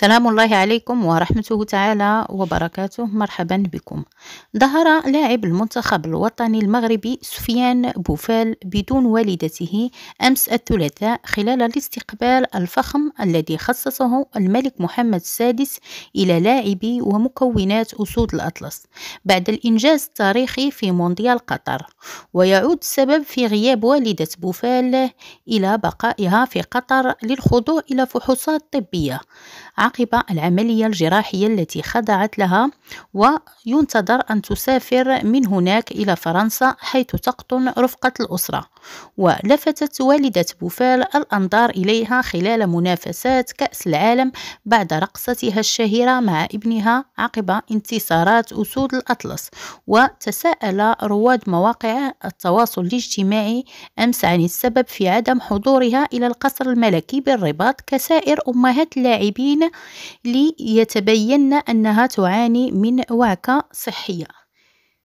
سلام الله عليكم ورحمته تعالى وبركاته مرحبا بكم ظهر لاعب المنتخب الوطني المغربي سفيان بوفال بدون والدته أمس الثلاثاء خلال الاستقبال الفخم الذي خصصه الملك محمد السادس إلى لاعبي ومكونات أسود الأطلس بعد الإنجاز التاريخي في مونديال قطر ويعود السبب في غياب والدة بوفال إلى بقائها في قطر للخضوع إلى فحوصات طبية عقب العملية الجراحية التي خضعت لها وينتظر أن تسافر من هناك إلى فرنسا حيث تقطن رفقة الأسرة ولفتت والدة بوفال الأنظار إليها خلال منافسات كأس العالم بعد رقصتها الشهيرة مع ابنها عقب انتصارات أسود الأطلس وتساءل رواد مواقع التواصل الاجتماعي أمس عن السبب في عدم حضورها إلى القصر الملكي بالرباط كسائر أمهات اللاعبين ليتبين أنها تعاني من وعكة صحية